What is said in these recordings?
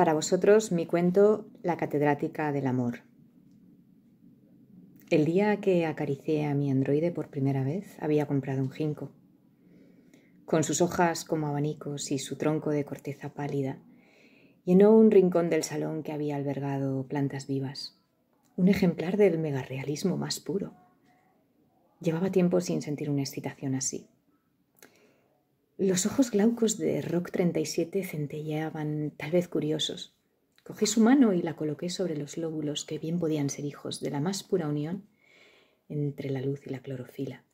Para vosotros mi cuento La catedrática del amor. El día que acaricié a mi androide por primera vez había comprado un jinco. Con sus hojas como abanicos y su tronco de corteza pálida, llenó un rincón del salón que había albergado plantas vivas, un ejemplar del megarrealismo más puro. Llevaba tiempo sin sentir una excitación así. Los ojos glaucos de Rock 37 centelleaban, tal vez curiosos. Cogí su mano y la coloqué sobre los lóbulos que bien podían ser hijos de la más pura unión entre la luz y la clorofila.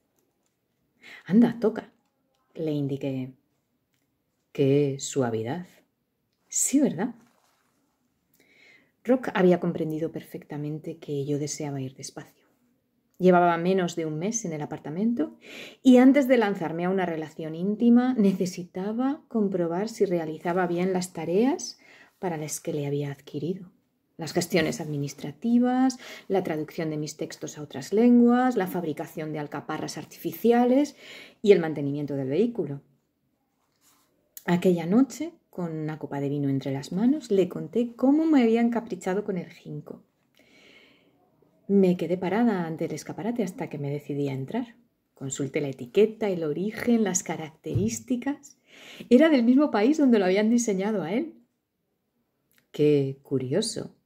Anda, toca, le indiqué. Qué suavidad. Sí, ¿verdad? Rock había comprendido perfectamente que yo deseaba ir despacio. Llevaba menos de un mes en el apartamento y antes de lanzarme a una relación íntima necesitaba comprobar si realizaba bien las tareas para las que le había adquirido. Las gestiones administrativas, la traducción de mis textos a otras lenguas, la fabricación de alcaparras artificiales y el mantenimiento del vehículo. Aquella noche, con una copa de vino entre las manos, le conté cómo me había encaprichado con el ginkgo me quedé parada ante el escaparate hasta que me decidí a entrar. Consulté la etiqueta, el origen, las características. Era del mismo país donde lo habían diseñado a él. Qué curioso.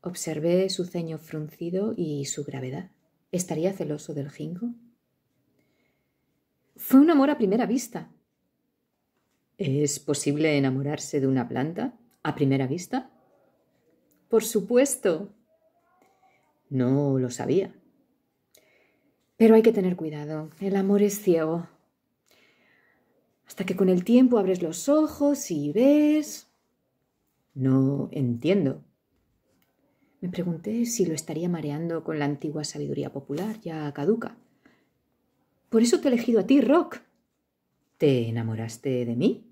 Observé su ceño fruncido y su gravedad. ¿Estaría celoso del jingo? Fue un amor a primera vista. ¿Es posible enamorarse de una planta a primera vista? Por supuesto. No lo sabía. Pero hay que tener cuidado. El amor es ciego. Hasta que con el tiempo abres los ojos y ves... No entiendo. Me pregunté si lo estaría mareando con la antigua sabiduría popular, ya caduca. Por eso te he elegido a ti, Rock. ¿Te enamoraste de mí?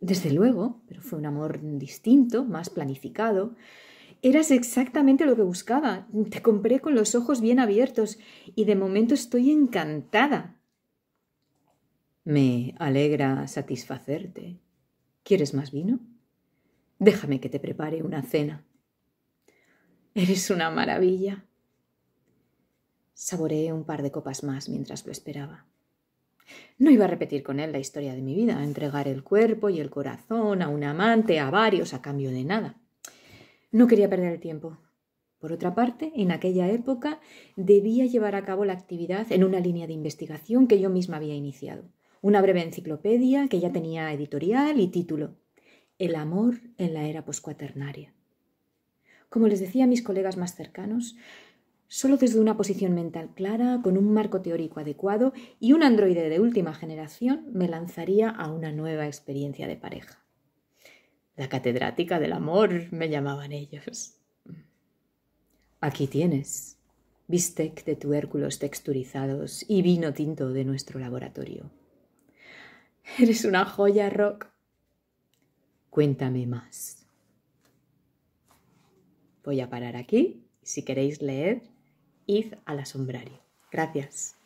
Desde luego, pero fue un amor distinto, más planificado, Eras exactamente lo que buscaba. Te compré con los ojos bien abiertos y de momento estoy encantada. Me alegra satisfacerte. ¿Quieres más vino? Déjame que te prepare una cena. Eres una maravilla. Saboreé un par de copas más mientras lo esperaba. No iba a repetir con él la historia de mi vida, entregar el cuerpo y el corazón a un amante, a varios, a cambio de nada. No quería perder el tiempo. Por otra parte, en aquella época debía llevar a cabo la actividad en una línea de investigación que yo misma había iniciado, una breve enciclopedia que ya tenía editorial y título, El amor en la era poscuaternaria. Como les decía a mis colegas más cercanos, solo desde una posición mental clara, con un marco teórico adecuado y un androide de última generación, me lanzaría a una nueva experiencia de pareja. La catedrática del amor me llamaban ellos. Aquí tienes bistec de tuérculos texturizados y vino tinto de nuestro laboratorio. Eres una joya, Rock. Cuéntame más. Voy a parar aquí. Si queréis leer, id al asombrario. Gracias.